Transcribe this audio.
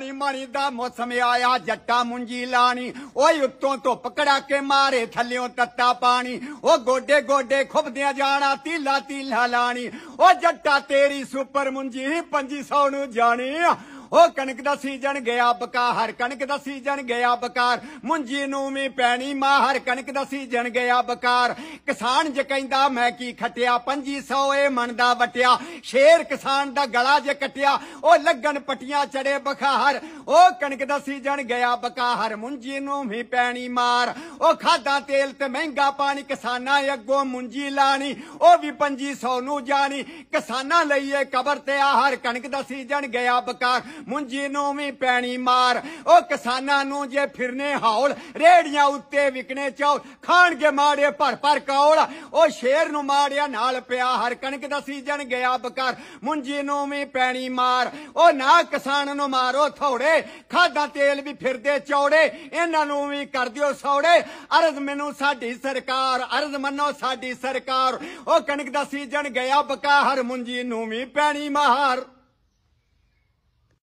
ਪਾਣੀ ਮਣੀ ਦਾ ਮੌਸਮ ਆਇਆ ਜੱਟਾ ਮੁੰਜੀ ਲਾਣੀ ਓਏ ਉੱਤੋਂ ਧੁੱਪ ਕੜਾ ਕੇ ਮਾਰੇ ਥੱਲਿਓਂ ਤੱਤਾ ਪਾਣੀ ਓ ਗੋਡੇ ਗੋਡੇ ਖੁੱਬਦਿਆਂ ਜਾਣਾ ਤੀਲਾ ਤੀਲਾ ਲਾਣੀ ਓ ਜੱਟਾ ਤੇਰੀ ਸੁਪਰ ਮੁੰਜੀ 2500 ਨੂੰ ਜਾਣੀ ਉਹ ਕਣਕ ਦਾ ਸੀਜ਼ਨ ਗਿਆ ਬਕਾ ਹਰ ਕਣਕ ਦਾ ਸੀਜ਼ਨ ਗਿਆ ਬਕਾਰ ਮੁੰਜੀ ਨੂੰ ਵੀ ਪੈਣੀ ਮਾ ਹਰ ਕਣਕ ਦਾ ਸੀਜ਼ਨ ਗਿਆ ਬਕਾਰ ਕਿਸਾਨ ਜੇ ਕਹਿੰਦਾ ਮੈਂ ਕੀ ਖਟਿਆ 2500 ਇਹ ਦਾ ਵਟਿਆ ਸ਼ੇਰ ਕਿਸਾਨ ਦਾ ਗਲਾ ਜੇ ਕਟਿਆ ਉਹ ਲੱਗਣ ਪਟੀਆਂ ਚੜੇ ਬਖਾਰ ਉਹ ਕਣਕ ਦਾ ਸੀਜ਼ਨ ਗਿਆ ਬਕਾਰ ਮੁੰਜੀ ਨੂੰ ਵੀ ਪੈਣੀ ਮਾਰ ਉਹ ਖਾਦਾ ਤੇਲ ਤੇ ਮਹਿੰਗਾ ਪਾਣੀ ਕਿਸਾਨਾਂ ਅੱਗੋਂ ਮੁੰਜੀ ਲਾਣੀ ਉਹ ਵੀ 2500 ਨੂੰ ਜਾਣੀ ਕਿਸਾਨਾਂ ਲਈ ਇਹ ਕਬਰ ਤੇ ਆ ਹਰ ਕਣਕ ਦਾ ਸੀਜ਼ਨ ਗਿਆ ਬਕਾਰ ਮੁੰਜੀ ਨੂੰ ਵੀ ਪੈਣੀ ਮਾਰ ਉਹ ਕਿਸਾਨਾਂ ਨੂੰ ਜੇ ਫਿਰਨੇ ਹੌਲ ਰੇੜੀਆਂ ਉੱਤੇ ਵਿਕਣੇ ਚੌਲ ਖਾਣਗੇ ਮਾੜੇ ਭਰ ਭਰ ਕੌਲ ਉਹ ਸ਼ੇਰ ਨੂੰ ਮਾੜਿਆ ਨਾਲ ਪਿਆ ਹਰ ਕਣਕ ਦਾ ਸੀਜਨ ਗਿਆ ਬਕਰ ਮੁੰਜੀ ਨੂੰ ਵੀ ਪੈਣੀ ਮਾਰ ਉਹ ਨਾ ਕਿਸਾਨ ਨੂੰ ਮਾਰੋ ਥੋੜੇ ਖਾਦਾ ਤੇਲ ਵੀ ਫਿਰਦੇ ਚੌੜੇ ਇਹਨਾਂ ਨੂੰ ਵੀ ਕਰ ਦਿਓ ਸੌੜੇ ਅਰਜ਼ ਮੈਨੂੰ ਸਾਡੀ ਸਰਕਾਰ ਅਰਜ਼ ਮੰਨੋ ਸਾਡੀ ਸਰਕਾਰ ਉਹ ਕਣਕ ਦਾ ਸੀਜਨ ਗਿਆ ਬਕਾ ਹਰ ਮੁੰਜੀ ਨੂੰ ਵੀ ਪੈਣੀ ਮਾਰ